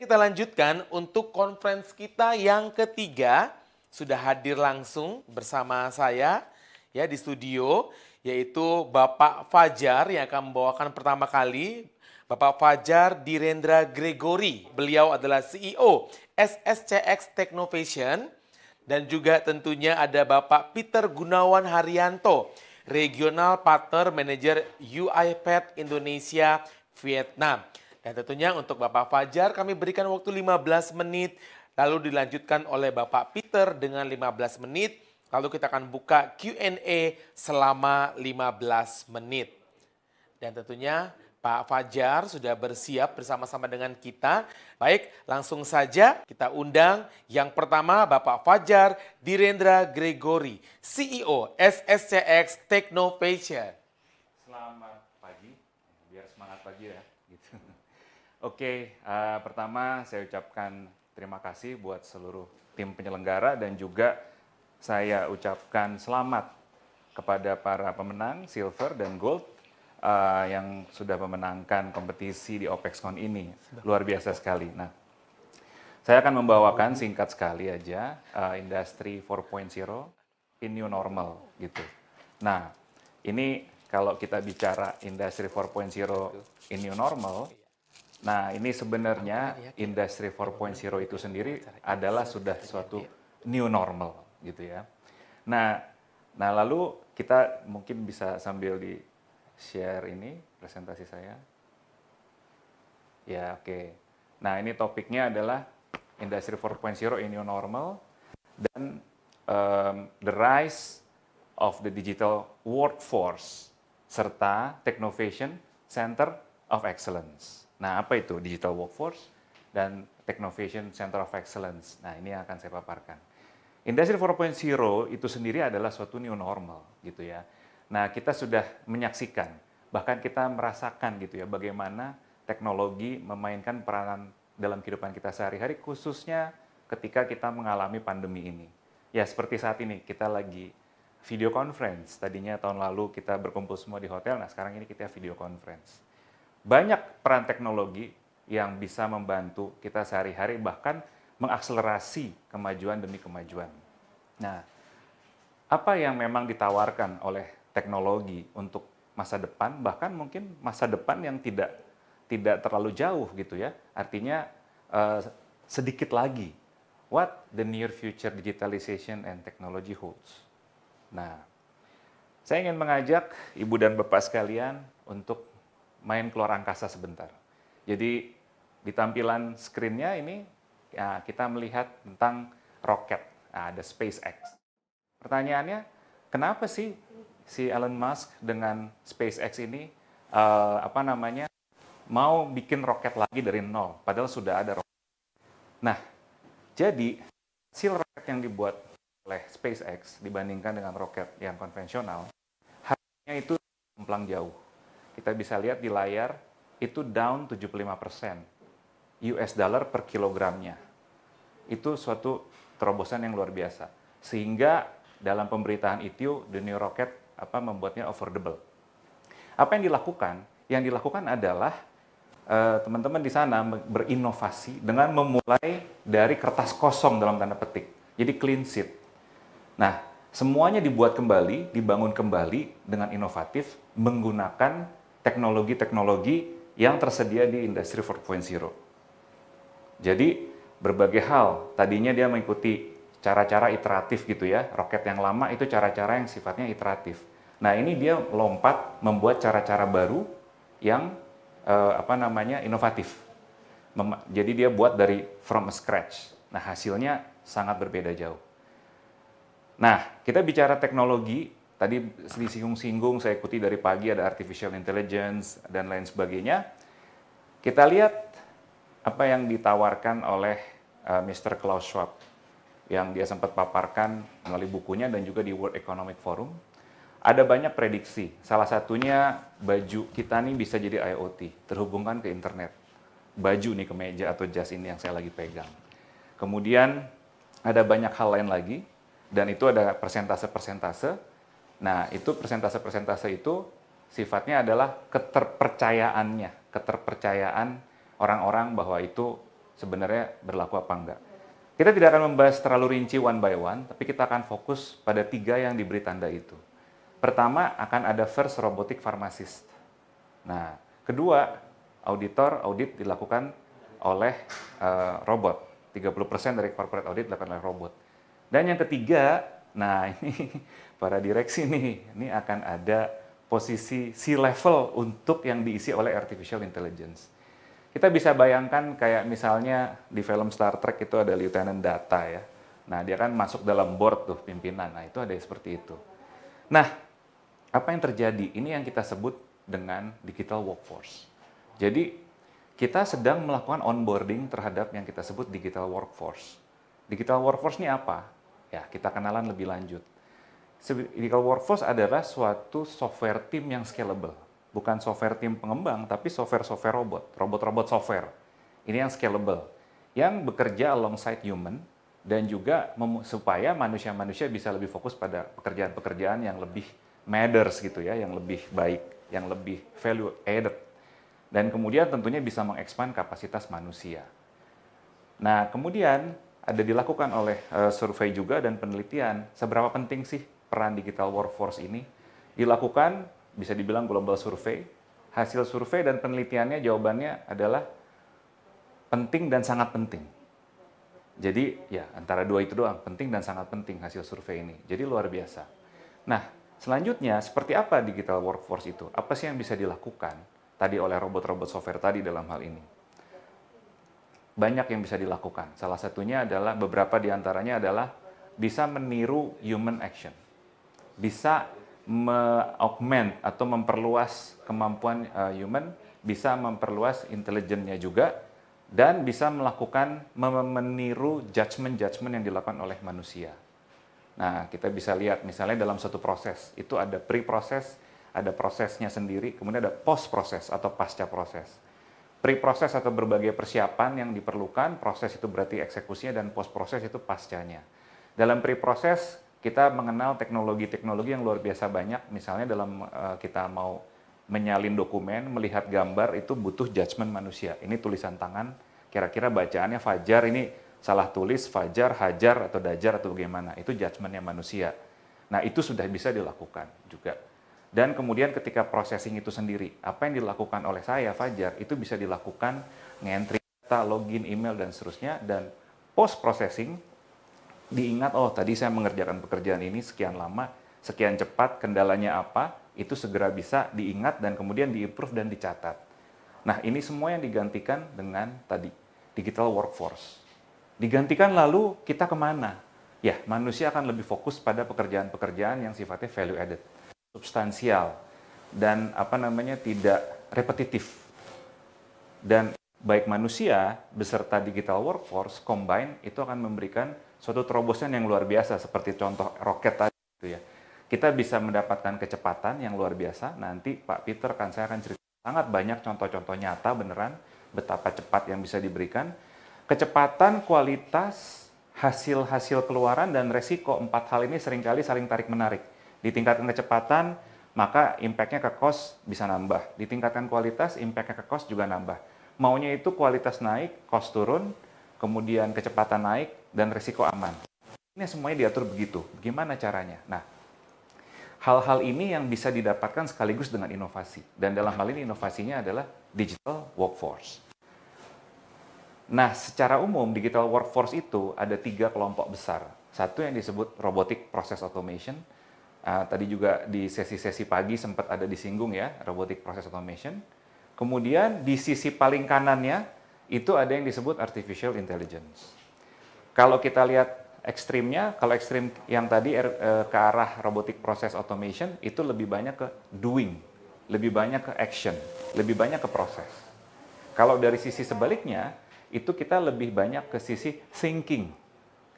Kita lanjutkan untuk konferensi kita yang ketiga sudah hadir langsung bersama saya ya di studio yaitu Bapak Fajar yang akan membawakan pertama kali Bapak Fajar Direndra Gregory. Beliau adalah CEO SSCX Technovation dan juga tentunya ada Bapak Peter Gunawan Haryanto, Regional Partner Manager UiPath Indonesia Vietnam. Dan tentunya untuk Bapak Fajar kami berikan waktu 15 menit, lalu dilanjutkan oleh Bapak Peter dengan 15 menit, lalu kita akan buka Q&A selama 15 menit. Dan tentunya Pak Fajar sudah bersiap bersama-sama dengan kita. Baik, langsung saja kita undang yang pertama Bapak Fajar Direndra Gregory, CEO SSCX Technofacia. Selamat pagi, biar semangat pagi ya. Oke, uh, pertama saya ucapkan terima kasih buat seluruh tim penyelenggara dan juga saya ucapkan selamat kepada para pemenang silver dan gold uh, yang sudah memenangkan kompetisi di OPEXCon ini. Luar biasa sekali. Nah, saya akan membawakan singkat sekali aja uh, industri 4.0 in new normal gitu. Nah, ini kalau kita bicara industri 4.0 in new normal, Nah, ini sebenarnya industri 4.0 itu sendiri adalah sudah suatu new normal gitu ya. Nah, nah lalu kita mungkin bisa sambil di share ini presentasi saya. Ya, oke. Okay. Nah, ini topiknya adalah industri 4.0 ini new normal dan um, the rise of the digital workforce serta Technovation Center of Excellence. Nah, apa itu digital workforce dan Technovation Center of Excellence? Nah, ini yang akan saya paparkan. Industri 4.0 itu sendiri adalah suatu new normal gitu ya. Nah, kita sudah menyaksikan, bahkan kita merasakan gitu ya bagaimana teknologi memainkan peranan dalam kehidupan kita sehari-hari khususnya ketika kita mengalami pandemi ini. Ya, seperti saat ini kita lagi video conference. Tadinya tahun lalu kita berkumpul semua di hotel, nah sekarang ini kita video conference banyak peran teknologi yang bisa membantu kita sehari-hari bahkan mengakselerasi kemajuan demi kemajuan. Nah, apa yang memang ditawarkan oleh teknologi untuk masa depan bahkan mungkin masa depan yang tidak tidak terlalu jauh gitu ya. Artinya uh, sedikit lagi what the near future digitalization and technology holds. Nah, saya ingin mengajak ibu dan bapak sekalian untuk main keluar angkasa sebentar. Jadi di tampilan screen ini ya, kita melihat tentang roket, nah, ada SpaceX. Pertanyaannya, kenapa sih si Elon Musk dengan SpaceX ini uh, apa namanya mau bikin roket lagi dari nol, padahal sudah ada roket. Nah, jadi hasil roket yang dibuat oleh SpaceX dibandingkan dengan roket yang konvensional, harganya itu jauh kita bisa lihat di layar itu down 75% US dollar per kilogramnya. Itu suatu terobosan yang luar biasa. Sehingga dalam pemberitaan itu the new rocket apa membuatnya affordable. Apa yang dilakukan? Yang dilakukan adalah eh, teman-teman di sana berinovasi dengan memulai dari kertas kosong dalam tanda petik. Jadi clean sheet. Nah, semuanya dibuat kembali, dibangun kembali dengan inovatif menggunakan teknologi-teknologi yang tersedia di industri 4.0. Jadi berbagai hal, tadinya dia mengikuti cara-cara iteratif gitu ya, roket yang lama itu cara-cara yang sifatnya iteratif. Nah ini dia lompat membuat cara-cara baru yang eh, apa namanya inovatif. Mem jadi dia buat dari from scratch. Nah hasilnya sangat berbeda jauh. Nah kita bicara teknologi Tadi disinggung-singgung saya ikuti dari pagi ada artificial intelligence dan lain sebagainya. Kita lihat apa yang ditawarkan oleh uh, eh, Mr. Klaus Schwab yang dia sempat paparkan melalui bukunya dan juga di World Economic Forum. Ada banyak prediksi. Salah satunya baju kita nih bisa jadi IoT, terhubungkan ke internet. Baju nih meja atau jas ini yang saya lagi pegang. Kemudian ada banyak hal lain lagi dan itu ada persentase-persentase Nah, itu persentase-persentase itu sifatnya adalah keterpercayaannya, keterpercayaan orang-orang bahwa itu sebenarnya berlaku apa enggak. Kita tidak akan membahas terlalu rinci one by one, tapi kita akan fokus pada tiga yang diberi tanda itu. Pertama, akan ada first robotic pharmacist. Nah, kedua, auditor audit dilakukan oleh uh, robot. 30% dari corporate audit dilakukan oleh robot. Dan yang ketiga, nah ini para direksi nih, ini akan ada posisi C-level untuk yang diisi oleh artificial intelligence. Kita bisa bayangkan kayak misalnya di film Star Trek itu ada Lieutenant Data ya. Nah dia kan masuk dalam board tuh pimpinan, nah itu ada seperti itu. Nah apa yang terjadi? Ini yang kita sebut dengan digital workforce. Jadi kita sedang melakukan onboarding terhadap yang kita sebut digital workforce. Digital workforce ini apa? Ya kita kenalan lebih lanjut Critical workforce adalah suatu software tim yang scalable. Bukan software tim pengembang, tapi software-software robot, robot-robot software. Ini yang scalable, yang bekerja alongside human dan juga supaya manusia-manusia bisa lebih fokus pada pekerjaan-pekerjaan yang lebih matters gitu ya, yang lebih baik, yang lebih value added. Dan kemudian tentunya bisa mengekspand kapasitas manusia. Nah, kemudian ada dilakukan oleh uh, survei juga dan penelitian seberapa penting sih peran digital workforce ini dilakukan bisa dibilang global survei Hasil survei dan penelitiannya jawabannya adalah penting dan sangat penting. Jadi ya antara dua itu doang, penting dan sangat penting hasil survei ini. Jadi luar biasa. Nah, selanjutnya seperti apa digital workforce itu? Apa sih yang bisa dilakukan tadi oleh robot-robot software tadi dalam hal ini? Banyak yang bisa dilakukan. Salah satunya adalah beberapa diantaranya adalah bisa meniru human action bisa augment atau memperluas kemampuan uh, human, bisa memperluas intelijennya juga, dan bisa melakukan meniru judgement-judgement yang dilakukan oleh manusia. Nah, kita bisa lihat misalnya dalam satu proses, itu ada pre-proses, ada prosesnya sendiri, kemudian ada post-proses atau pasca proses. Pre-proses atau berbagai persiapan yang diperlukan, proses itu berarti eksekusinya, dan post-proses itu pascanya. Dalam pre-proses, kita mengenal teknologi-teknologi yang luar biasa banyak. Misalnya dalam uh, kita mau menyalin dokumen, melihat gambar itu butuh judgement manusia. Ini tulisan tangan, kira-kira bacaannya fajar ini salah tulis fajar, hajar atau dajar atau bagaimana. Itu judgementnya manusia. Nah, itu sudah bisa dilakukan juga. Dan kemudian ketika processing itu sendiri, apa yang dilakukan oleh saya Fajar itu bisa dilakukan ngentri data, login, email dan seterusnya dan post processing diingat oh tadi saya mengerjakan pekerjaan ini sekian lama, sekian cepat, kendalanya apa, itu segera bisa diingat dan kemudian diimprove dan dicatat. Nah, ini semua yang digantikan dengan tadi digital workforce. Digantikan lalu kita kemana? Ya, manusia akan lebih fokus pada pekerjaan-pekerjaan yang sifatnya value added, substansial, dan apa namanya tidak repetitif. Dan baik manusia beserta digital workforce combine itu akan memberikan suatu terobosan yang luar biasa seperti contoh roket tadi gitu ya. Kita bisa mendapatkan kecepatan yang luar biasa. Nanti Pak Peter kan saya akan cerita sangat banyak contoh-contoh nyata beneran betapa cepat yang bisa diberikan. Kecepatan, kualitas, hasil-hasil keluaran dan resiko empat hal ini seringkali saling tarik menarik. Ditingkatkan kecepatan, maka impactnya ke cost bisa nambah. Ditingkatkan kualitas, impactnya ke cost juga nambah. Maunya itu kualitas naik, cost turun, kemudian kecepatan naik, dan risiko aman. Ini semuanya diatur begitu. Bagaimana caranya? Nah, hal-hal ini yang bisa didapatkan sekaligus dengan inovasi. Dan dalam hal ini inovasinya adalah digital workforce. Nah, secara umum digital workforce itu ada tiga kelompok besar. Satu yang disebut robotic process automation. Uh, tadi juga di sesi-sesi pagi sempat ada disinggung ya, robotic process automation. Kemudian di sisi paling kanannya itu ada yang disebut artificial intelligence. Kalau kita lihat ekstrimnya, kalau ekstrim yang tadi er, e, ke arah robotic process automation itu lebih banyak ke doing, lebih banyak ke action, lebih banyak ke proses. Kalau dari sisi sebaliknya, itu kita lebih banyak ke sisi thinking,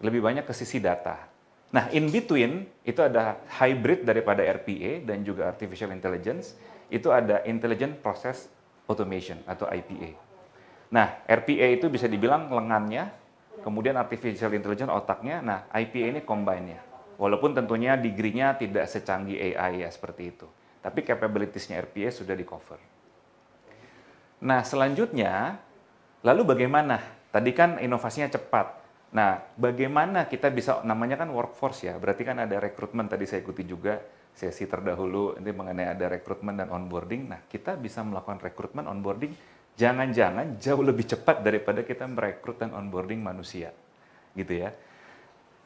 lebih banyak ke sisi data. Nah, in between itu ada hybrid daripada RPA dan juga artificial intelligence, itu ada intelligent process automation atau IPA. Nah, RPA itu bisa dibilang lengannya kemudian artificial intelligence otaknya, nah IPA ini combine-nya. Walaupun tentunya degree-nya tidak secanggih AI ya seperti itu. Tapi capabilities-nya RPA sudah di cover. Nah selanjutnya, lalu bagaimana? Tadi kan inovasinya cepat. Nah, bagaimana kita bisa, namanya kan workforce ya, berarti kan ada rekrutmen, tadi saya ikuti juga sesi terdahulu, ini mengenai ada rekrutmen dan onboarding. Nah, kita bisa melakukan rekrutmen, onboarding jangan-jangan jauh lebih cepat daripada kita merekrut dan onboarding manusia. Gitu ya.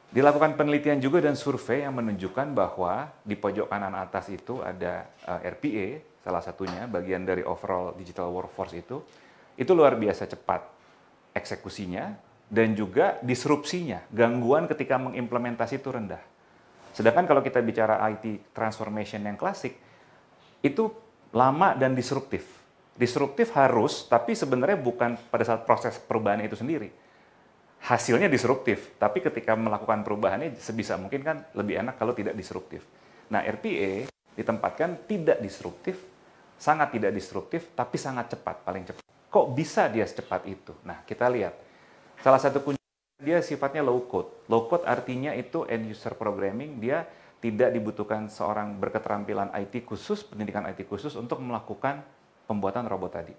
Dilakukan penelitian juga dan survei yang menunjukkan bahwa di pojok kanan atas itu ada eh, RPA, salah satunya bagian dari overall digital workforce itu, itu luar biasa cepat eksekusinya dan juga disrupsinya, gangguan ketika mengimplementasi itu rendah. Sedangkan kalau kita bicara IT transformation yang klasik, itu lama dan disruptif Disruptif harus, tapi sebenarnya bukan pada saat proses perubahan itu sendiri. Hasilnya disruptif, tapi ketika melakukan perubahannya sebisa mungkin kan lebih enak kalau tidak disruptif. Nah, RPA ditempatkan tidak disruptif, sangat tidak disruptif, tapi sangat cepat, paling cepat. Kok bisa dia secepat itu? Nah, kita lihat. Salah satu kunci dia sifatnya low code. Low code artinya itu end user programming, dia tidak dibutuhkan seorang berketerampilan IT khusus, pendidikan IT khusus untuk melakukan pembuatan robot tadi.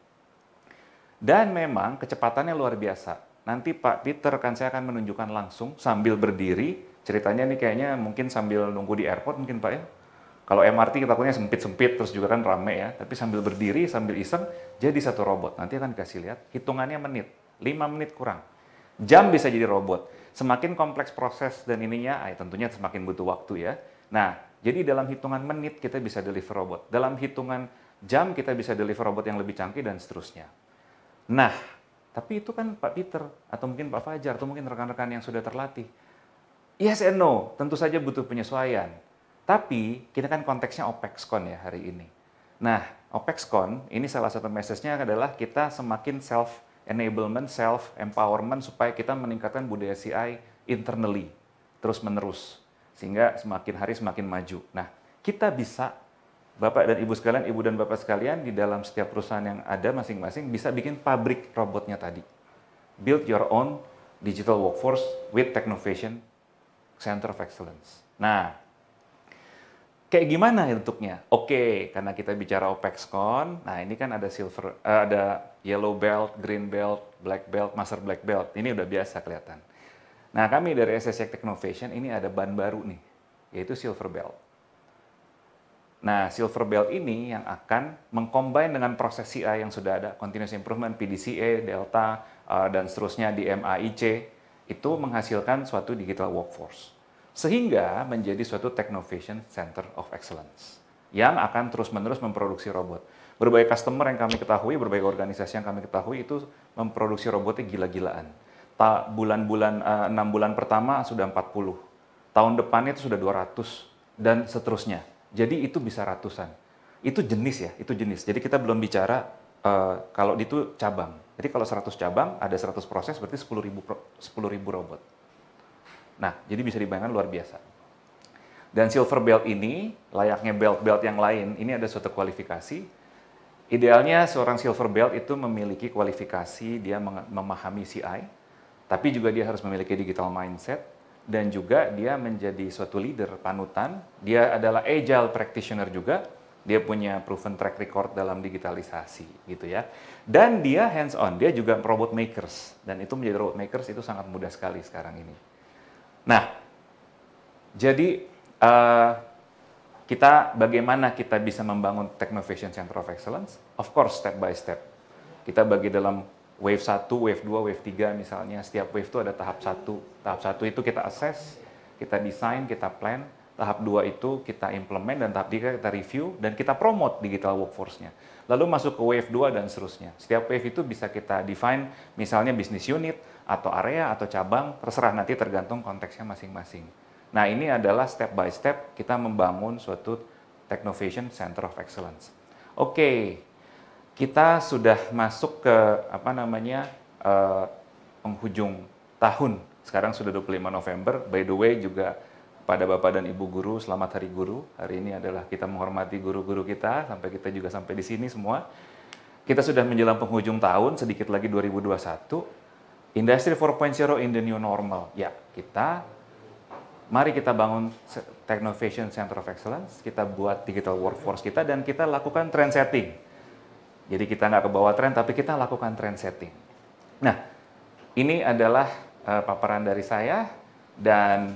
Dan memang kecepatannya luar biasa. Nanti Pak Peter kan saya akan menunjukkan langsung sambil berdiri. Ceritanya ini kayaknya mungkin sambil nunggu di airport mungkin Pak ya. Kalau MRT kita punya sempit-sempit terus juga kan rame ya. Tapi sambil berdiri, sambil iseng, jadi satu robot. Nanti akan dikasih lihat hitungannya menit, 5 menit kurang. Jam bisa jadi robot. Semakin kompleks proses dan ininya, ah, ya tentunya semakin butuh waktu ya. Nah, jadi dalam hitungan menit kita bisa deliver robot. Dalam hitungan jam kita bisa deliver robot yang lebih canggih dan seterusnya. Nah, tapi itu kan Pak Peter atau mungkin Pak Fajar atau mungkin rekan-rekan yang sudah terlatih. Yes and no, tentu saja butuh penyesuaian. Tapi kita kan konteksnya OPEXCon ya hari ini. Nah, OPEXCon ini salah satu message-nya adalah kita semakin self enablement, self empowerment supaya kita meningkatkan budaya CI internally terus menerus sehingga semakin hari semakin maju. Nah, kita bisa Bapak dan Ibu sekalian, Ibu dan Bapak sekalian, di dalam setiap perusahaan yang ada masing-masing bisa bikin pabrik robotnya tadi. Build your own digital workforce with Technovation Center of Excellence. Nah, kayak gimana bentuknya? Oke, karena kita bicara OPEXCon, nah ini kan ada silver, uh, ada yellow belt, green belt, black belt, master black belt. Ini udah biasa kelihatan. Nah, kami dari SSC Technovation ini ada ban baru nih, yaitu silver belt. Nah, Silver Bell ini yang akan mengcombine dengan proses CI yang sudah ada, continuous improvement, PDCA, Delta, uh, dan seterusnya di MAIC, itu menghasilkan suatu digital workforce. Sehingga menjadi suatu Technovation Center of Excellence yang akan terus-menerus memproduksi robot. Berbagai customer yang kami ketahui, berbagai organisasi yang kami ketahui itu memproduksi robotnya gila-gilaan. Bulan-bulan, uh, enam bulan pertama sudah 40, tahun depannya itu sudah 200, dan seterusnya jadi itu bisa ratusan. Itu jenis ya, itu jenis. Jadi kita belum bicara uh, kalau itu cabang. Jadi kalau 100 cabang, ada 100 proses berarti 10 ribu, 10 ribu robot. Nah, jadi bisa dibayangkan luar biasa. Dan silver belt ini, layaknya belt-belt yang lain, ini ada suatu kualifikasi. Idealnya seorang silver belt itu memiliki kualifikasi, dia memahami CI, tapi juga dia harus memiliki digital mindset, dan juga dia menjadi suatu leader panutan. Dia adalah agile practitioner juga. Dia punya proven track record dalam digitalisasi gitu ya. Dan dia hands on, dia juga robot makers dan itu menjadi robot makers itu sangat mudah sekali sekarang ini. Nah, jadi uh, kita bagaimana kita bisa membangun Technovation Center of Excellence? Of course step by step. Kita bagi dalam wave 1, wave 2, wave 3 misalnya. Setiap wave itu ada tahap 1, Tahap satu itu kita assess, kita desain, kita plan. Tahap dua itu kita implement dan tahap tiga kita review dan kita promote digital workforce-nya. Lalu masuk ke wave 2 dan seterusnya. Setiap wave itu bisa kita define misalnya bisnis unit atau area atau cabang, terserah nanti tergantung konteksnya masing-masing. Nah ini adalah step by step kita membangun suatu Technovation Center of Excellence. Oke, okay, kita sudah masuk ke apa namanya uh, penghujung tahun sekarang sudah 25 November. By the way juga pada Bapak dan Ibu guru, selamat Hari Guru. Hari ini adalah kita menghormati guru-guru kita sampai kita juga sampai di sini semua. Kita sudah menjelang penghujung tahun, sedikit lagi 2021. Industri 4.0 in the new normal. Ya, kita mari kita bangun Technovation Center of Excellence, kita buat digital workforce kita dan kita lakukan trend setting. Jadi kita nggak ke bawah tren, tapi kita lakukan trend setting. Nah, ini adalah uh, paparan dari saya dan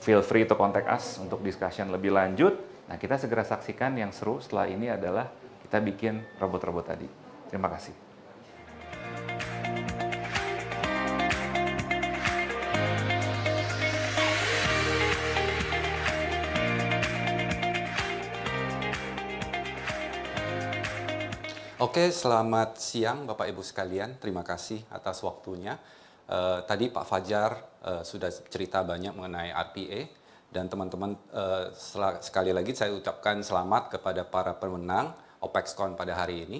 feel free to contact us untuk discussion lebih lanjut. Nah, kita segera saksikan yang seru setelah ini adalah kita bikin robot-robot tadi. Terima kasih. Oke, selamat siang Bapak Ibu sekalian. Terima kasih atas waktunya uh, tadi Pak Fajar uh, sudah cerita banyak mengenai RPA dan teman-teman uh, sekali lagi saya ucapkan selamat kepada para pemenang OPEXCon pada hari ini.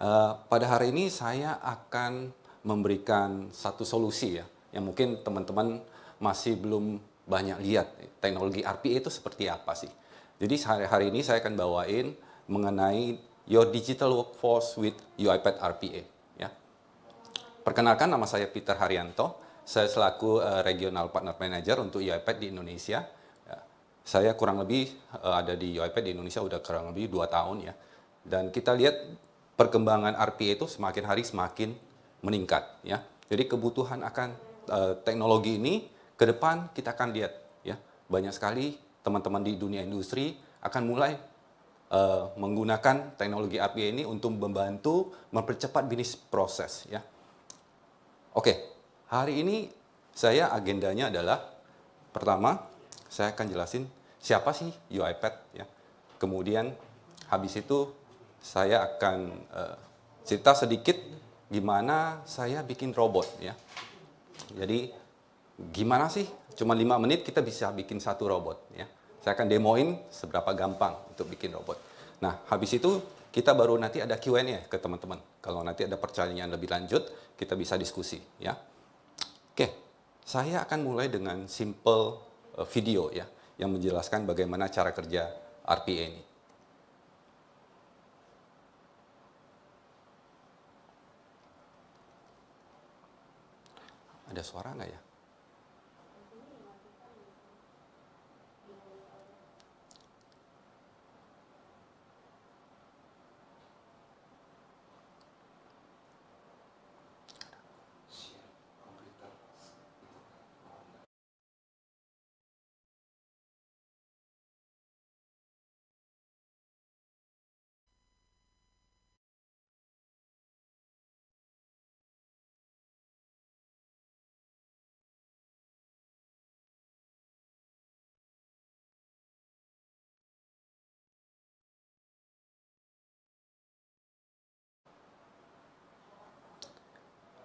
Uh, pada hari ini saya akan memberikan satu solusi ya yang mungkin teman-teman masih belum banyak lihat teknologi RPA itu seperti apa sih. Jadi hari ini saya akan bawain mengenai Your Digital Workforce with UiPath RPA. Perkenalkan nama saya Peter Haryanto. Saya selaku uh, Regional Partner Manager untuk UiPad e di Indonesia. Ya, saya kurang lebih uh, ada di UiPad e di Indonesia udah kurang lebih 2 tahun ya. Dan kita lihat perkembangan RPA itu semakin hari semakin meningkat ya. Jadi kebutuhan akan uh, teknologi ini ke depan kita akan lihat ya. Banyak sekali teman-teman di dunia industri akan mulai uh, menggunakan teknologi RPA ini untuk membantu mempercepat bisnis proses ya Oke, hari ini saya agendanya adalah pertama saya akan jelasin siapa sih UiPath ya. Kemudian habis itu saya akan uh, cerita sedikit gimana saya bikin robot ya. Jadi gimana sih cuma lima menit kita bisa bikin satu robot ya. Saya akan demoin seberapa gampang untuk bikin robot. Nah, habis itu kita baru nanti ada Q&A ke teman-teman. Kalau nanti ada pertanyaan lebih lanjut, kita bisa diskusi ya. Oke, saya akan mulai dengan simple eh, video ya yang menjelaskan bagaimana cara kerja RPA ini. Ada suara nggak ya?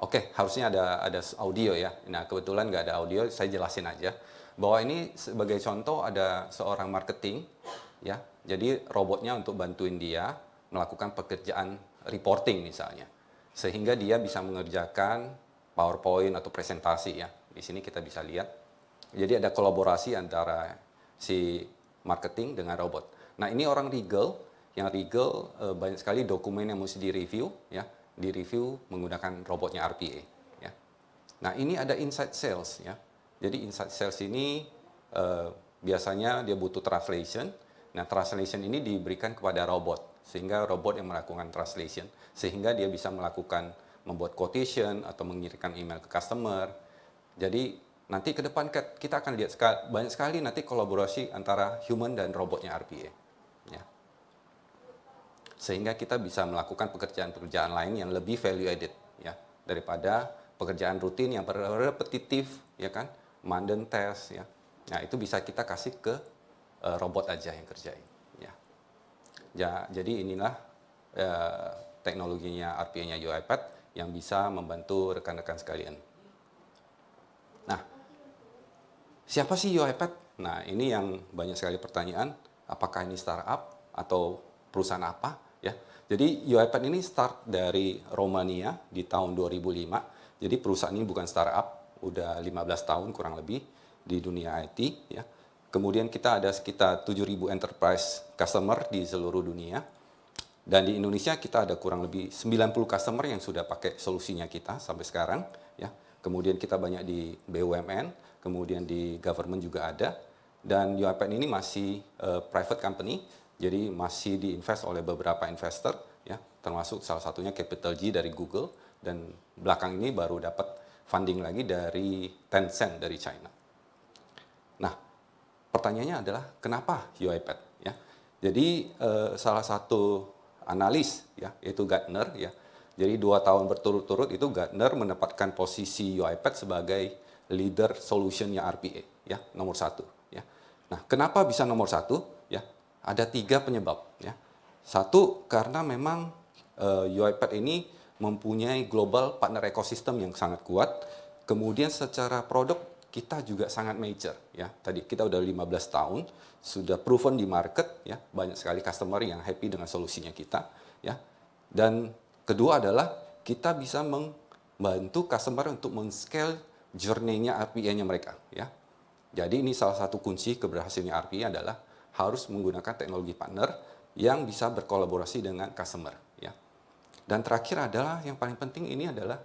Oke, okay, harusnya ada ada audio ya. Nah, kebetulan nggak ada audio, saya jelasin aja bahwa ini sebagai contoh ada seorang marketing ya. Jadi robotnya untuk bantuin dia melakukan pekerjaan reporting misalnya. Sehingga dia bisa mengerjakan PowerPoint atau presentasi ya. Di sini kita bisa lihat. Jadi ada kolaborasi antara si marketing dengan robot. Nah, ini orang Regal yang Regal eh, banyak sekali dokumen yang mesti direview ya di review menggunakan robotnya RPA. Ya. Nah ini ada inside sales ya. Jadi inside sales ini eh, biasanya dia butuh translation. Nah translation ini diberikan kepada robot sehingga robot yang melakukan translation sehingga dia bisa melakukan membuat quotation atau mengirimkan email ke customer. Jadi nanti ke depan kita akan lihat banyak sekali nanti kolaborasi antara human dan robotnya RPA sehingga kita bisa melakukan pekerjaan-pekerjaan lain yang lebih value added ya daripada pekerjaan rutin yang repetitif ya kan manden tes ya nah itu bisa kita kasih ke uh, robot aja yang kerjain ya, ya jadi inilah uh, teknologinya RPA-nya UiPad yang bisa membantu rekan-rekan sekalian nah siapa sih UiPad? nah ini yang banyak sekali pertanyaan apakah ini startup atau perusahaan apa jadi UiPath ini start dari Romania di tahun 2005. Jadi perusahaan ini bukan startup, udah 15 tahun kurang lebih di dunia IT ya. Kemudian kita ada sekitar 7.000 enterprise customer di seluruh dunia. Dan di Indonesia kita ada kurang lebih 90 customer yang sudah pakai solusinya kita sampai sekarang ya. Kemudian kita banyak di BUMN, kemudian di government juga ada. Dan UiPath ini masih uh, private company, jadi masih diinvest oleh beberapa investor ya, termasuk salah satunya Capital G dari Google dan belakang ini baru dapat funding lagi dari Tencent dari China. Nah, pertanyaannya adalah kenapa UiPath ya? Jadi eh, salah satu analis ya, yaitu Gartner ya. Jadi dua tahun berturut-turut itu Gartner mendapatkan posisi UiPath sebagai leader solutionnya RPA ya nomor satu ya. Nah kenapa bisa nomor satu? ada tiga penyebab. Ya. Satu karena memang uh, eh, UiPath ini mempunyai global partner ekosistem yang sangat kuat. Kemudian secara produk kita juga sangat major ya. Tadi kita udah 15 tahun sudah proven di market ya, banyak sekali customer yang happy dengan solusinya kita ya. Dan kedua adalah kita bisa membantu customer untuk men-scale journey-nya RPA-nya mereka ya. Jadi ini salah satu kunci keberhasilannya RPA adalah harus menggunakan teknologi partner yang bisa berkolaborasi dengan customer. Ya. Dan terakhir adalah yang paling penting ini adalah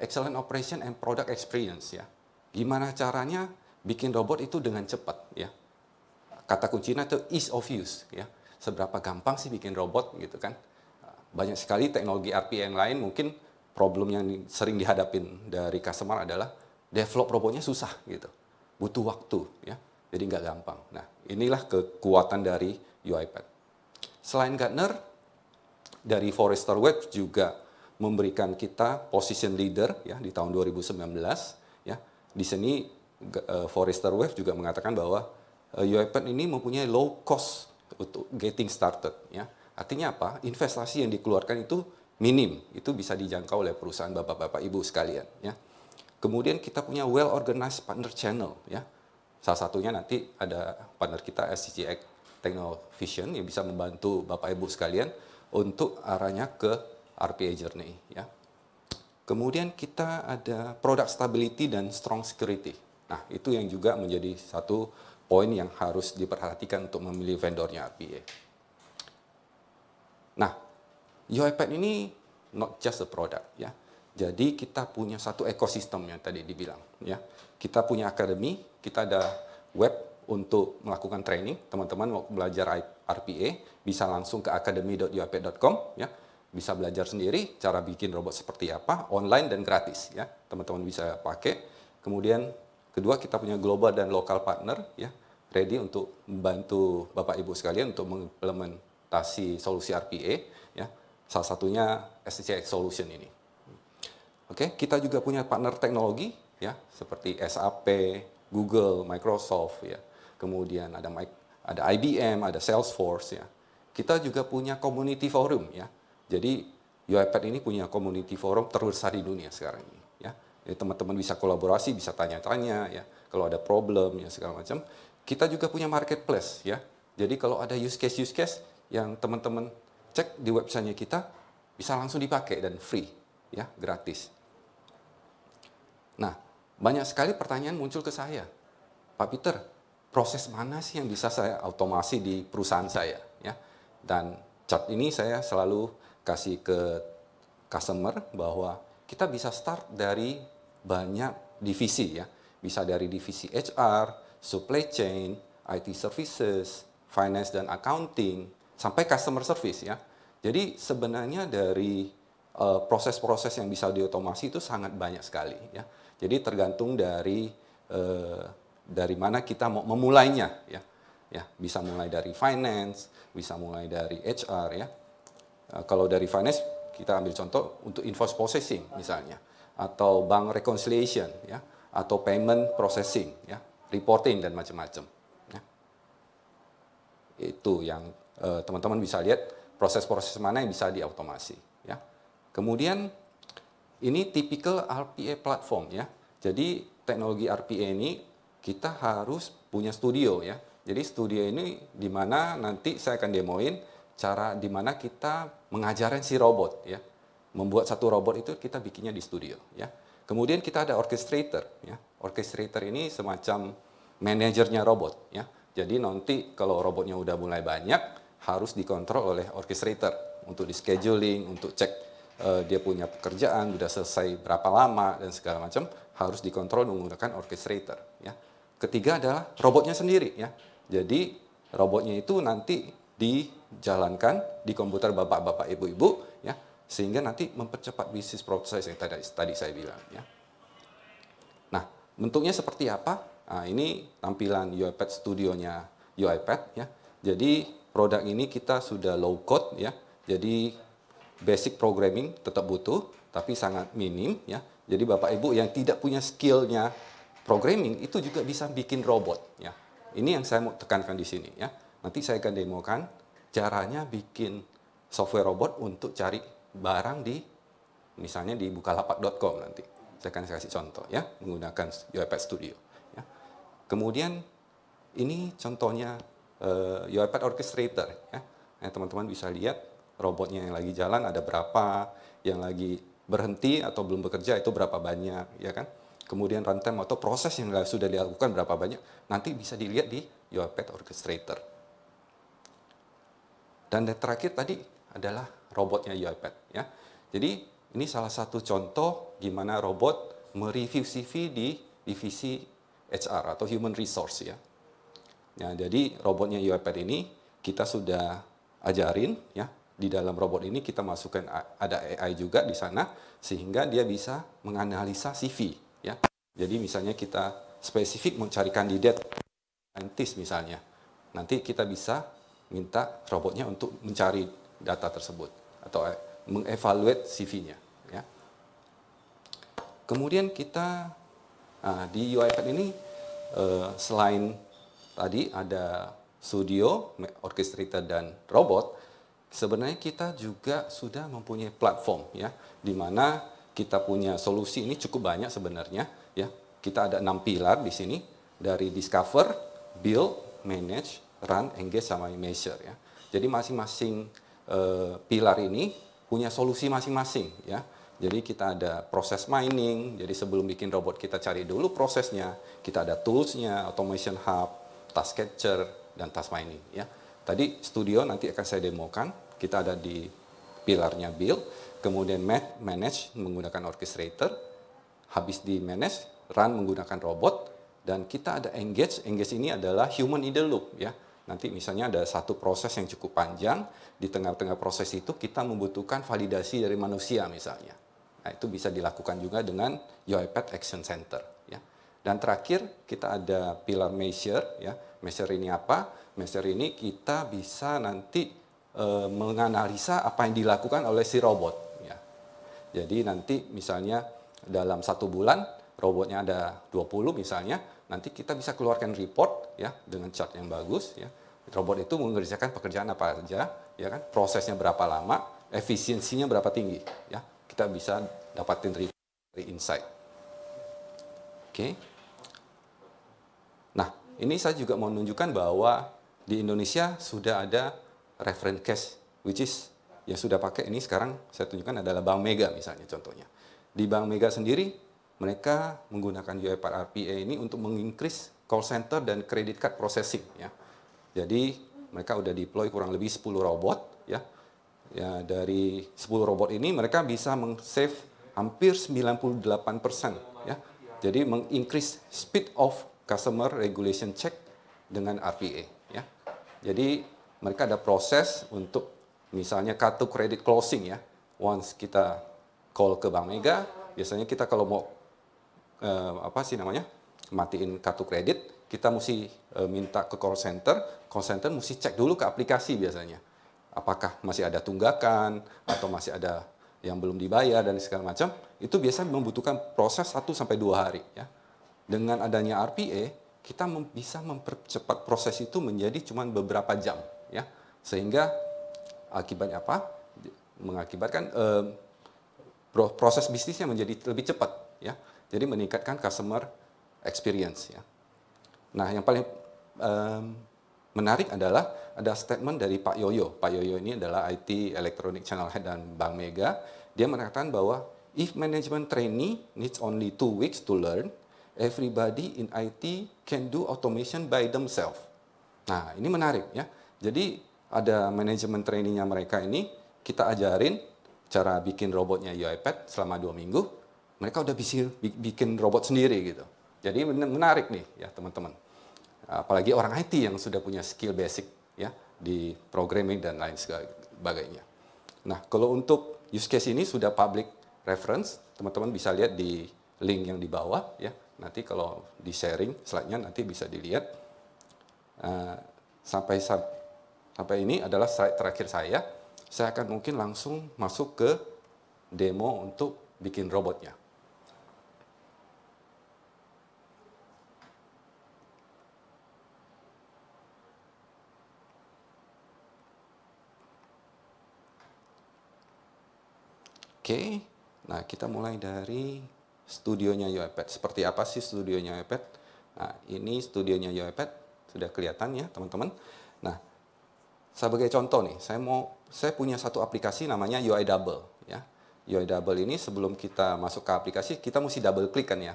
excellent operation and product experience. Ya. Gimana caranya bikin robot itu dengan cepat. Ya. Kata kuncinya itu ease of use. Ya. Seberapa gampang sih bikin robot gitu kan. Banyak sekali teknologi RPA yang lain mungkin problem yang sering dihadapin dari customer adalah develop robotnya susah gitu. Butuh waktu ya jadi nggak gampang. Nah, inilah kekuatan dari UiPad. Selain Gartner, dari Forrester Web juga memberikan kita position leader ya di tahun 2019 ya. Di sini eh, Forrester Web juga mengatakan bahwa eh, UiPad ini mempunyai low cost untuk getting started ya. Artinya apa? Investasi yang dikeluarkan itu minim, itu bisa dijangkau oleh perusahaan bapak-bapak ibu sekalian ya. Kemudian kita punya well organized partner channel ya Salah satunya nanti ada partner kita SCCX Technovision yang bisa membantu Bapak Ibu sekalian untuk arahnya ke RPA journey ya. Kemudian kita ada product stability dan strong security. Nah, itu yang juga menjadi satu poin yang harus diperhatikan untuk memilih vendornya RPA. Nah, UiPad ini not just a product ya. Jadi kita punya satu ekosistem yang tadi dibilang ya kita punya akademi, kita ada web untuk melakukan training. Teman-teman mau belajar RPA, bisa langsung ke academy.uap.com ya. Bisa belajar sendiri cara bikin robot seperti apa, online dan gratis ya. Teman-teman bisa pakai. Kemudian kedua kita punya global dan lokal partner ya, ready untuk membantu Bapak Ibu sekalian untuk mengimplementasi solusi RPA ya. Salah satunya SCX Solution ini. Oke, kita juga punya partner teknologi ya seperti SAP, Google, Microsoft ya. Kemudian ada ada IBM, ada Salesforce ya. Kita juga punya community forum ya. Jadi UiPath ini punya community forum terbesar di dunia sekarang ini ya. Jadi teman-teman bisa kolaborasi, bisa tanya-tanya ya. Kalau ada problem ya segala macam. Kita juga punya marketplace ya. Jadi kalau ada use case use case yang teman-teman cek di websitenya kita bisa langsung dipakai dan free ya, gratis. Nah, banyak sekali pertanyaan muncul ke saya. Pak Peter, proses mana sih yang bisa saya otomasi di perusahaan saya? Ya, dan chart ini saya selalu kasih ke customer bahwa kita bisa start dari banyak divisi ya. Bisa dari divisi HR, supply chain, IT services, finance dan accounting, sampai customer service ya. Jadi sebenarnya dari eh, proses-proses uh, yang bisa diotomasi itu sangat banyak sekali ya. Jadi tergantung dari eh, dari mana kita mau memulainya ya. Ya, bisa mulai dari finance, bisa mulai dari HR ya. Eh, kalau dari finance kita ambil contoh untuk invoice processing misalnya atau bank reconciliation ya atau payment processing ya, reporting dan macam-macam ya. Itu yang eh, teman-teman bisa lihat proses-proses mana yang bisa diautomasi ya. Kemudian ini tipikal RPA platform ya. Jadi teknologi RPA ini kita harus punya studio ya. Jadi studio ini di mana nanti saya akan demoin cara di mana kita mengajarin si robot ya. Membuat satu robot itu kita bikinnya di studio ya. Kemudian kita ada orchestrator ya. Orchestrator ini semacam manajernya robot ya. Jadi nanti kalau robotnya udah mulai banyak harus dikontrol oleh orchestrator untuk di scheduling, untuk cek uh, dia punya pekerjaan, sudah selesai berapa lama dan segala macam harus dikontrol menggunakan orchestrator. Ya. Ketiga adalah robotnya sendiri. Ya. Jadi robotnya itu nanti dijalankan di komputer bapak-bapak ibu-ibu ya sehingga nanti mempercepat bisnis proses yang tadi, tadi saya bilang ya. Nah, bentuknya seperti apa? Nah, ini tampilan UiPad studionya UiPad ya. Jadi produk ini kita sudah low code ya. Jadi basic programming tetap butuh, tapi sangat minim ya. Jadi Bapak Ibu yang tidak punya skillnya programming itu juga bisa bikin robot ya. Ini yang saya mau tekankan di sini ya. Nanti saya akan demokan caranya bikin software robot untuk cari barang di misalnya di bukalapak.com nanti. Saya akan kasih contoh ya menggunakan UiPath Studio ya. Kemudian ini contohnya uh, eh, UiPath Orchestrator ya. Nah, teman-teman nah, bisa lihat robotnya yang lagi jalan ada berapa, yang lagi berhenti atau belum bekerja itu berapa banyak, ya kan? Kemudian runtime atau proses yang sudah dilakukan berapa banyak, nanti bisa dilihat di UiPath Orchestrator. Dan yang terakhir tadi adalah robotnya UiPath, ya. Jadi ini salah satu contoh gimana robot mereview CV di divisi HR atau Human Resource ya. Nah, jadi robotnya UiPad ini kita sudah ajarin ya di dalam robot ini kita masukkan ada AI juga di sana sehingga dia bisa menganalisa CV ya. Jadi misalnya kita spesifik mencari kandidat scientist misalnya. Nanti kita bisa minta robotnya untuk mencari data tersebut atau eh, mengevaluate CV-nya ya. Kemudian kita nah, di Pad ini eh, selain tadi ada studio, orkestrator dan robot, sebenarnya kita juga sudah mempunyai platform ya di mana kita punya solusi ini cukup banyak sebenarnya ya. Kita ada enam pilar di sini dari discover, build, manage, run, engage sama measure ya. Jadi masing-masing uh, pilar ini punya solusi masing-masing ya. Jadi kita ada proses mining, jadi sebelum bikin robot kita cari dulu prosesnya, kita ada toolsnya, automation hub, task catcher, dan task mining ya. Tadi studio nanti akan saya demokan, kita ada di pilarnya build, kemudian manage menggunakan orchestrator, habis di manage, run menggunakan robot, dan kita ada engage, engage ini adalah human in the loop ya. Nanti misalnya ada satu proses yang cukup panjang, di tengah-tengah proses itu kita membutuhkan validasi dari manusia misalnya. Nah, itu bisa dilakukan juga dengan UiPad Action Center ya. Dan terakhir kita ada pilar measure ya. Measure ini apa? Master ini kita bisa nanti e, menganalisa apa yang dilakukan oleh si robot. Ya. Jadi nanti misalnya dalam satu bulan robotnya ada 20 misalnya, nanti kita bisa keluarkan report ya dengan chart yang bagus ya. Robot itu mengerjakan pekerjaan apa saja, ya kan? Prosesnya berapa lama, efisiensinya berapa tinggi, ya. Kita bisa dapatin dari insight. Oke. Okay. Nah, ini saya juga mau menunjukkan bahwa di Indonesia sudah ada reference case which is yang sudah pakai ini sekarang saya tunjukkan adalah Bank Mega misalnya contohnya. Di Bank Mega sendiri mereka menggunakan UiPath RPA ini untuk mengincrease call center dan credit card processing ya. Jadi mereka udah deploy kurang lebih 10 robot ya. Ya dari 10 robot ini mereka bisa meng-save hampir 98% ya. Jadi meng speed of customer regulation check dengan RPA. Jadi mereka ada proses untuk misalnya kartu kredit closing ya. Once kita call ke Bank Mega, biasanya kita kalau mau uh, apa sih namanya? matiin kartu kredit, kita mesti uh, minta ke call center, call center mesti cek dulu ke aplikasi biasanya. Apakah masih ada tunggakan atau masih ada yang belum dibayar dan segala macam, itu biasanya membutuhkan proses 1 sampai dua hari ya. Dengan adanya RPA, kita mem bisa mempercepat proses itu menjadi cuma beberapa jam ya sehingga akibatnya apa mengakibatkan eh, proses bisnisnya menjadi lebih cepat ya jadi meningkatkan customer experience ya nah yang paling eh, menarik adalah ada statement dari Pak Yoyo Pak Yoyo ini adalah IT Electronic Channel Head dan Bank Mega dia mengatakan bahwa if management trainee needs only two weeks to learn everybody in IT can do automation by themselves. Nah, ini menarik ya. Jadi ada manajemen trainingnya mereka ini, kita ajarin cara bikin robotnya UiPad selama dua minggu, mereka udah bisa bikin robot sendiri gitu. Jadi menarik nih ya teman-teman. Apalagi orang IT yang sudah punya skill basic ya di programming dan lain sebagainya. Nah, kalau untuk use case ini sudah public reference, teman-teman bisa lihat di link yang di bawah ya. Nanti kalau di sharing slide-nya nanti bisa dilihat uh, sampai sampai ini adalah slide terakhir saya. Saya akan mungkin langsung masuk ke demo untuk bikin robotnya. Oke, okay. nah kita mulai dari studionya YoEPad. Seperti apa sih studionya YoEPad? Nah, ini studionya YoEPad sudah kelihatan ya teman-teman. Nah, sebagai contoh nih, saya mau saya punya satu aplikasi namanya UI Double ya. UI Double ini sebelum kita masuk ke aplikasi kita mesti double klik kan ya.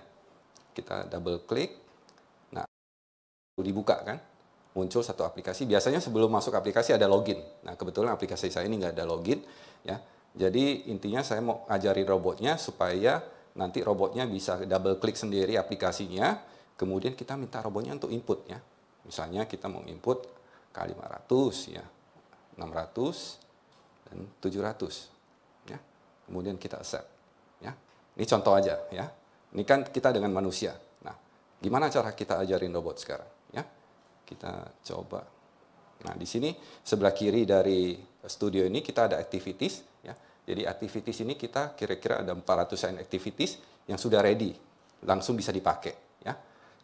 Kita double klik. Nah, dibuka kan? muncul satu aplikasi. Biasanya sebelum masuk aplikasi ada login. Nah, kebetulan aplikasi saya ini nggak ada login, ya. Jadi intinya saya mau ajari robotnya supaya nanti robotnya bisa double klik sendiri aplikasinya, kemudian kita minta robotnya untuk input ya. Misalnya kita mau input K500 ya, 600 dan 700 ya. Kemudian kita accept ya. Ini contoh aja ya. Ini kan kita dengan manusia. Nah, gimana cara kita ajarin robot sekarang ya? Kita coba. Nah, di sini sebelah kiri dari studio ini kita ada activities jadi activities ini kita kira-kira ada 400-an activities yang sudah ready, langsung bisa dipakai. Ya.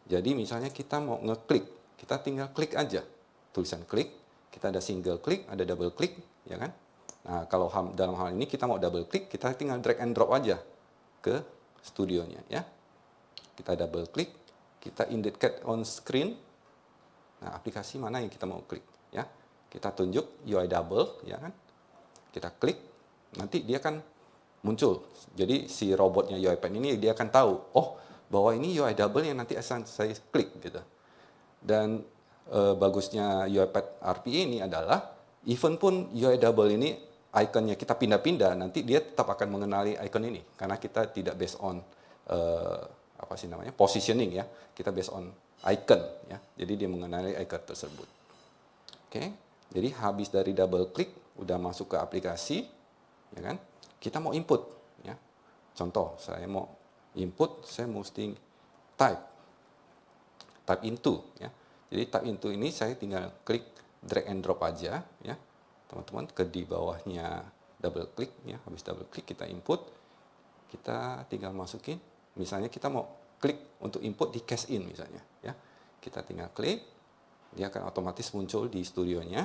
Jadi misalnya kita mau ngeklik, kita tinggal klik aja tulisan klik, kita ada single klik, ada double klik, ya kan? Nah, kalau dalam hal ini kita mau double klik, kita tinggal drag and drop aja ke studionya ya. Kita double klik, kita indicate on screen. Nah, aplikasi mana yang kita mau klik ya. Kita tunjuk UI double ya kan. Kita klik nanti dia kan muncul. Jadi si robotnya UiPath ini dia akan tahu, oh bahwa ini UI double yang nanti akan saya klik gitu. Dan e, bagusnya UiPath RPA ini adalah event pun UI double ini ikonnya kita pindah-pindah nanti dia tetap akan mengenali ikon ini karena kita tidak based on e, apa sih namanya positioning ya kita based on icon ya jadi dia mengenali icon tersebut oke okay? jadi habis dari double klik udah masuk ke aplikasi ya kan? Kita mau input, ya. Contoh, saya mau input, saya mesti type, type into, ya. Jadi type into ini saya tinggal klik drag and drop aja, ya. Teman-teman ke di bawahnya double klik, ya. Habis double klik kita input, kita tinggal masukin. Misalnya kita mau klik untuk input di cash in misalnya, ya. Kita tinggal klik, dia akan otomatis muncul di studionya.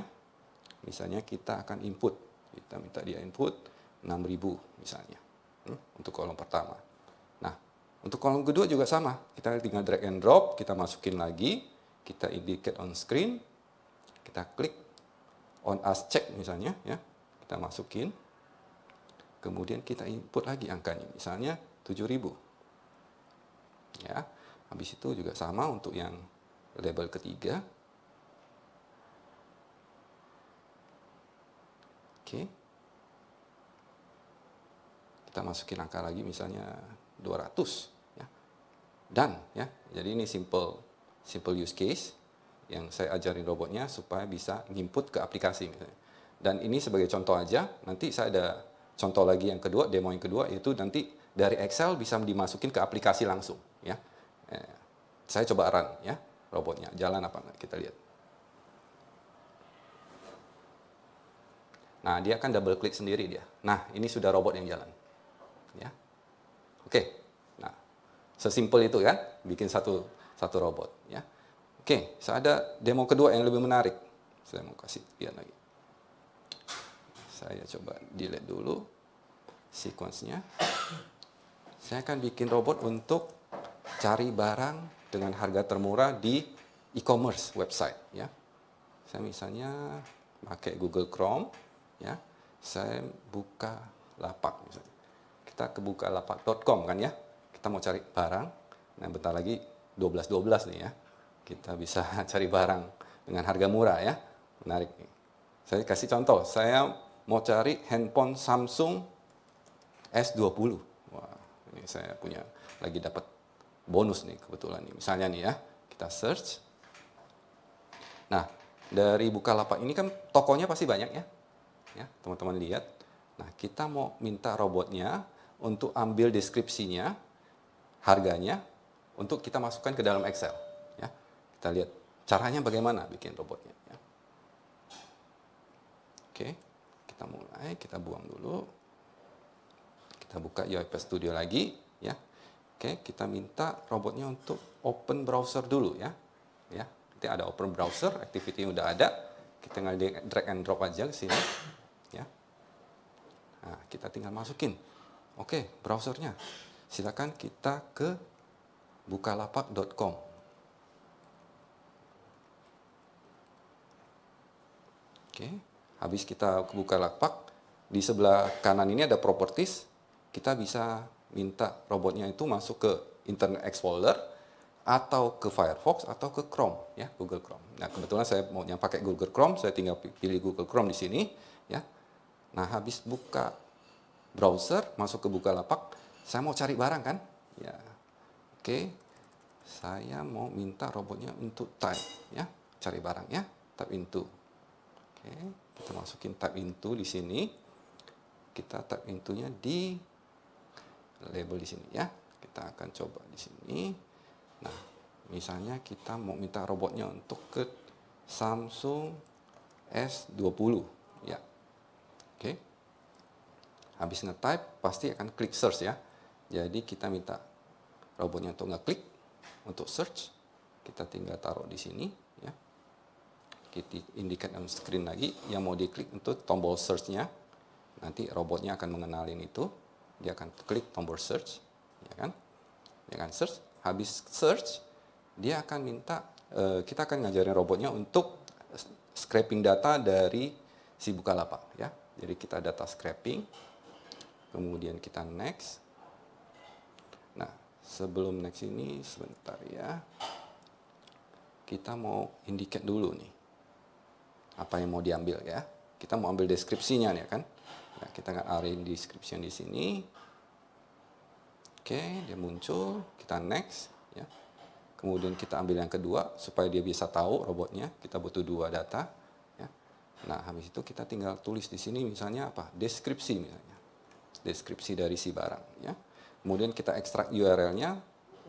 Misalnya kita akan input, kita minta dia input 6.000 misalnya hmm, untuk kolom pertama. Nah, untuk kolom kedua juga sama. Kita tinggal drag and drop, kita masukin lagi, kita indicate on screen, kita klik on as check misalnya ya. Kita masukin. Kemudian kita input lagi angkanya, misalnya 7.000. Ya. Habis itu juga sama untuk yang label ketiga. Oke. Okay kita masukin angka lagi misalnya 200 ya. Dan ya. Jadi ini simple simple use case yang saya ajarin robotnya supaya bisa nginput ke aplikasi misalnya. Dan ini sebagai contoh aja, nanti saya ada contoh lagi yang kedua, demo yang kedua yaitu nanti dari Excel bisa dimasukin ke aplikasi langsung ya. Eh, saya coba run ya robotnya, jalan apa enggak kita lihat. Nah, dia akan double klik sendiri dia. Nah, ini sudah robot yang jalan. Oke. Nah, sesimpel itu kan bikin satu satu robot ya. Oke, saya ada demo kedua yang lebih menarik. Saya mau kasih lihat lagi. Saya coba delete dulu sequence-nya. Saya akan bikin robot untuk cari barang dengan harga termurah di e-commerce website ya. Saya misalnya pakai Google Chrome ya. Saya buka lapak misalnya kita ke bukalapak.com kan ya. Kita mau cari barang. Nah, bentar lagi 12.12 nih ya. Kita bisa cari barang dengan harga murah ya. Menarik nih. Saya kasih contoh, saya mau cari handphone Samsung S20. Wah, ini saya punya lagi dapat bonus nih kebetulan nih. Misalnya nih ya, kita search. Nah, dari Bukalapak ini kan tokonya pasti banyak ya. Ya, teman-teman lihat. Nah, kita mau minta robotnya untuk ambil deskripsinya, harganya, untuk kita masukkan ke dalam Excel. Ya. Kita lihat caranya bagaimana bikin robotnya. Ya. Oke, kita mulai, kita buang dulu. Kita buka UiPath Studio lagi. Ya. Oke, kita minta robotnya untuk open browser dulu ya. Ya, nanti ada open browser, activity yang udah ada. Kita tinggal drag and drop aja ke sini. Ya. Nah, kita tinggal masukin Oke, browsernya. Silakan kita ke bukalapak.com. Oke, habis kita ke Bukalapak, di sebelah kanan ini ada properties, kita bisa minta robotnya itu masuk ke Internet Explorer atau ke Firefox atau ke Chrome ya, Google Chrome. Nah, kebetulan saya mau yang pakai Google Chrome, saya tinggal pilih Google Chrome di sini ya. Nah, habis buka browser, masuk ke Bukalapak, saya mau cari barang kan? Ya. Oke. Saya mau minta robotnya untuk type ya, cari barang ya, type into. Oke, kita masukin type into di sini. Kita type intunya di label di sini ya. Kita akan coba di sini. Nah, misalnya kita mau minta robotnya untuk ke Samsung S20 ya. Oke habis ngetype pasti akan klik search ya. Jadi kita minta robotnya untuk ngeklik untuk search. Kita tinggal taruh di sini ya. Kita indikat on screen lagi yang mau diklik untuk tombol searchnya, Nanti robotnya akan mengenalin itu. Dia akan klik tombol search ya kan. Dia akan search, habis search dia akan minta eh, kita akan ngajarin robotnya untuk scraping data dari si Bukalapak ya. Jadi kita data scraping kemudian kita next nah sebelum next ini sebentar ya kita mau indicate dulu nih apa yang mau diambil ya kita mau ambil deskripsinya nih ya kan nah, kita nggak arin description di sini oke dia muncul kita next ya kemudian kita ambil yang kedua supaya dia bisa tahu robotnya kita butuh dua data ya nah habis itu kita tinggal tulis di sini misalnya apa deskripsi misalnya deskripsi dari si barang ya. Kemudian kita ekstrak URL-nya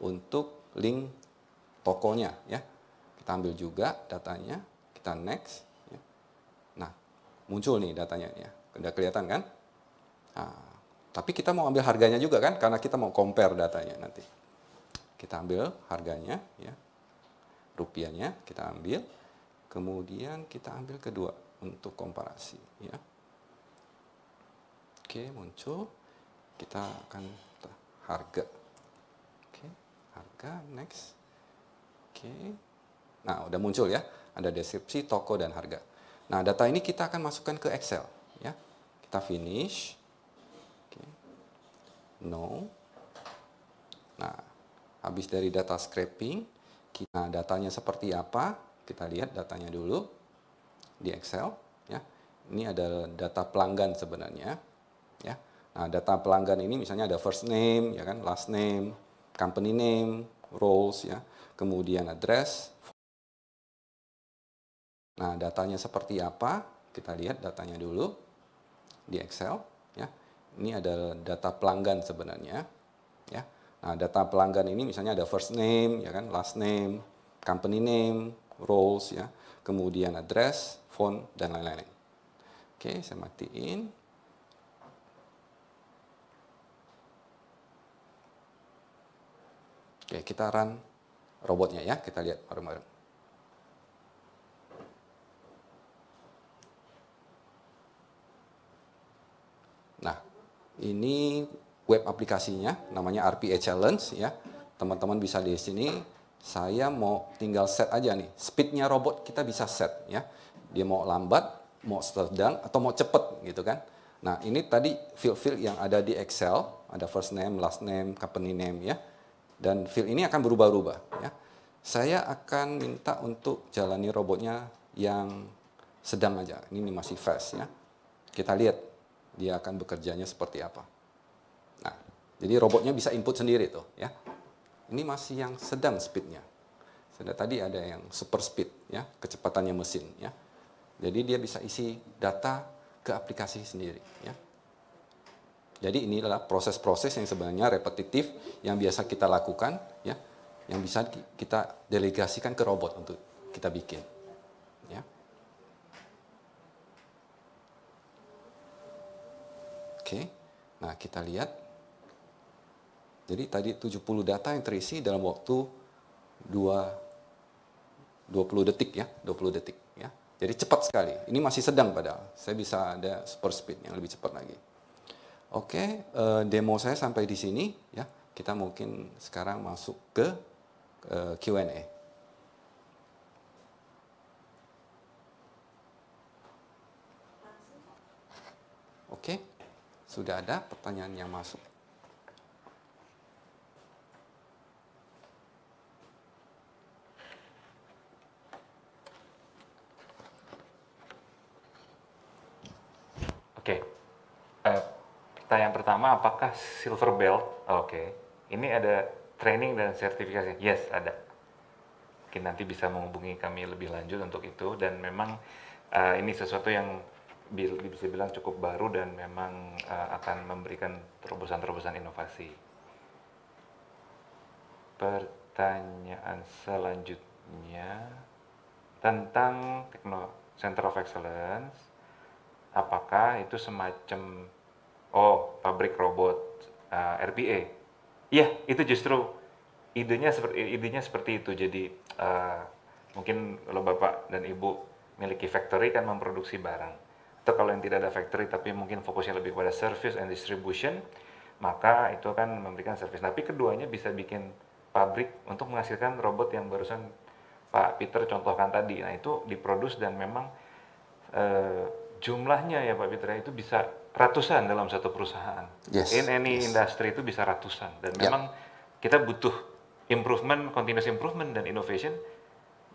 untuk link tokonya ya. Kita ambil juga datanya, kita next ya. Nah, muncul nih datanya ya. Udah kelihatan kan? Nah, tapi kita mau ambil harganya juga kan karena kita mau compare datanya nanti. Kita ambil harganya ya. Rupiahnya kita ambil. Kemudian kita ambil kedua untuk komparasi ya. Oke, muncul. Kita akan harga. Oke, harga next. Oke. Nah, udah muncul ya. Ada deskripsi toko dan harga. Nah, data ini kita akan masukkan ke Excel ya. Kita finish. Oke. No. Nah, habis dari data scraping, kita datanya seperti apa? Kita lihat datanya dulu di Excel ya. Ini ada data pelanggan sebenarnya ya. Nah, data pelanggan ini misalnya ada first name, ya kan, last name, company name, roles ya, kemudian address. Nah, datanya seperti apa? Kita lihat datanya dulu di Excel ya. Ini ada data pelanggan sebenarnya ya. Nah, data pelanggan ini misalnya ada first name, ya kan, last name, company name, roles ya, kemudian address, phone dan lain-lain. Oke, saya matiin. Oke, kita run robotnya ya. Kita lihat bareng-bareng. Nah, ini web aplikasinya namanya RPA Challenge ya. Teman-teman bisa di sini saya mau tinggal set aja nih. Speednya robot kita bisa set ya. Dia mau lambat, mau sedang atau mau cepet gitu kan. Nah, ini tadi field-field yang ada di Excel, ada first name, last name, company name ya dan field ini akan berubah-ubah. Ya. Saya akan minta untuk jalani robotnya yang sedang aja. Ini masih fast ya. Kita lihat dia akan bekerjanya seperti apa. Nah, jadi robotnya bisa input sendiri tuh ya. Ini masih yang sedang speednya. Sudah tadi ada yang super speed ya, kecepatannya mesin ya. Jadi dia bisa isi data ke aplikasi sendiri ya. Jadi ini adalah proses-proses yang sebenarnya repetitif yang biasa kita lakukan ya, yang bisa kita delegasikan ke robot untuk kita bikin. Ya. Oke. Nah, kita lihat. Jadi tadi 70 data yang terisi dalam waktu 2 20 detik ya, 20 detik ya. Jadi cepat sekali. Ini masih sedang padahal. Saya bisa ada super speed yang lebih cepat lagi. Oke, okay, uh, eh, demo saya sampai di sini ya. Kita mungkin sekarang masuk ke uh, eh, Q&A. Oke, okay. sudah ada pertanyaan yang masuk. Pertanyaan nah, pertama, apakah silver belt? Oke, okay. ini ada training dan sertifikasi? Yes, ada. Mungkin nanti bisa menghubungi kami lebih lanjut untuk itu dan memang uh, ini sesuatu yang bisa bilang cukup baru dan memang uh, akan memberikan terobosan-terobosan inovasi. Pertanyaan selanjutnya tentang Center of Excellence, apakah itu semacam oh pabrik robot uh, eh, RPA. Iya, itu justru idenya seperti idenya seperti itu. Jadi uh, mungkin kalau bapak dan ibu miliki factory kan memproduksi barang. Atau kalau yang tidak ada factory tapi mungkin fokusnya lebih pada service and distribution, maka itu akan memberikan service. Tapi keduanya bisa bikin pabrik untuk menghasilkan robot yang barusan Pak Peter contohkan tadi. Nah itu diproduksi dan memang uh, jumlahnya ya Pak Peter ya, itu bisa ratusan dalam satu perusahaan. Yes. In any yes. industry itu bisa ratusan dan yep. memang kita butuh improvement, continuous improvement dan innovation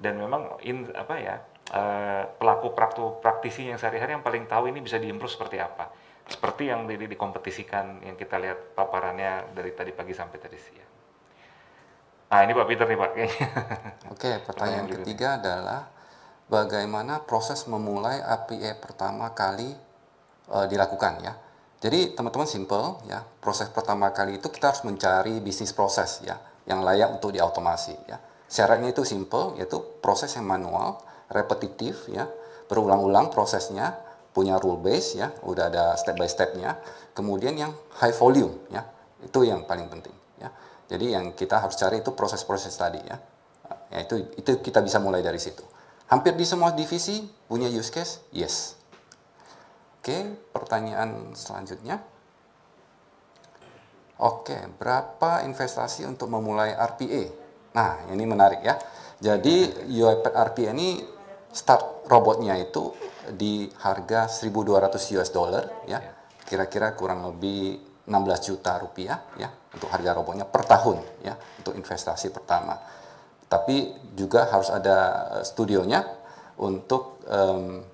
dan memang in apa ya eh, pelaku praktu, praktisi yang sehari-hari yang paling tahu ini bisa diimprove seperti apa. Seperti yang di, dikompetisikan yang kita lihat paparannya dari tadi pagi sampai tadi siang. Nah ini Pak Peter nih Pak. Oke okay, pertanyaan, ketiga adalah bagaimana proses memulai API e pertama kali Eh, dilakukan ya. Jadi teman-teman simple ya, proses pertama kali itu kita harus mencari bisnis proses ya yang layak untuk diautomasi ya. Syaratnya itu simple yaitu proses yang manual, repetitif ya, berulang-ulang prosesnya, punya rule base ya, udah ada step by stepnya. Kemudian yang high volume ya, itu yang paling penting ya. Jadi yang kita harus cari itu proses-proses tadi ya. Ya itu itu kita bisa mulai dari situ. Hampir di semua divisi punya use case? Yes. Oke, pertanyaan selanjutnya. Oke, berapa investasi untuk memulai RPA? Nah, ini menarik ya. Jadi UiPath RPA ini start robotnya itu di harga 1.200 US dollar ya. ya. Kira-kira kurang lebih 16 juta rupiah ya untuk harga robotnya per tahun ya untuk investasi pertama. Tapi juga harus ada eh, studionya untuk um,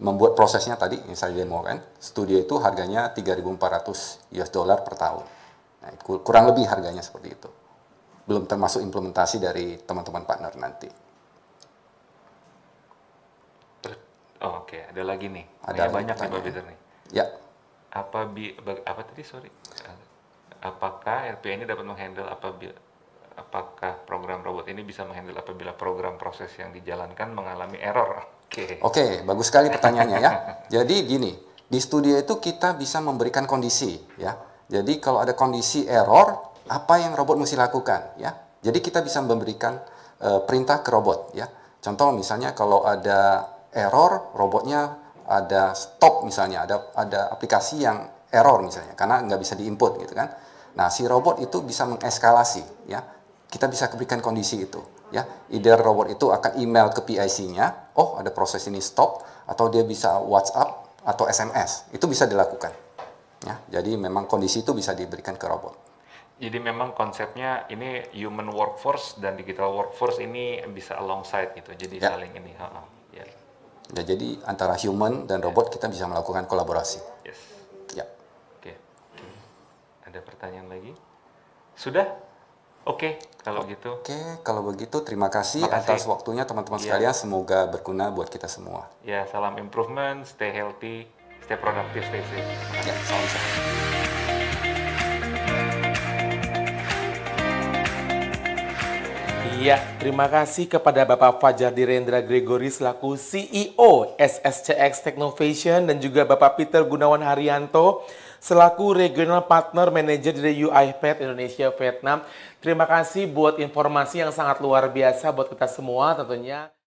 membuat prosesnya tadi yang saya kan studio itu harganya 3.400 US dollar per tahun. Nah, kurang lebih harganya seperti itu. Belum termasuk implementasi dari teman-teman partner nanti. Oh, Oke, okay. ada lagi nih. Ada banyak nih nih. Ya. Apa bi apa tadi sorry? Apakah RPA ini dapat menghandle apabila apakah program robot ini bisa menghandle apabila program proses yang dijalankan mengalami error? Oke. Okay. okay, bagus sekali pertanyaannya ya. Jadi gini, di studio itu kita bisa memberikan kondisi ya. Jadi kalau ada kondisi error, apa yang robot mesti lakukan ya. Jadi kita bisa memberikan uh, perintah ke robot ya. Contoh misalnya kalau ada error, robotnya ada stop misalnya, ada ada aplikasi yang error misalnya karena nggak bisa diinput gitu kan. Nah, si robot itu bisa mengeskalasi ya. Kita bisa berikan kondisi itu ya either robot itu akan email ke PIC-nya oh ada proses ini stop atau dia bisa WhatsApp atau SMS itu bisa dilakukan ya jadi memang kondisi itu bisa diberikan ke robot jadi memang konsepnya ini human workforce dan digital workforce ini bisa alongside gitu jadi ya. saling ini ha -ha. Ya. ya jadi antara human dan robot kita bisa melakukan kolaborasi yes ya oke okay. ada pertanyaan lagi sudah Oke, okay, kalau begitu. Oke, Oke, kalau begitu terima kasih, terima kasih. atas waktunya teman-teman yeah. sekalian. Semoga berguna buat kita semua. Ya, yeah, salam improvement, stay healthy, stay productive, stay safe. Ya, yeah, salam sehat. Ya, terima kasih kepada Bapak Fajar Direndra Gregory selaku CEO SSCX Technovation dan juga Bapak Peter Gunawan Haryanto selaku Regional Partner Manager dari UiPath Indonesia Vietnam. Terima kasih buat informasi yang sangat luar biasa buat kita semua tentunya.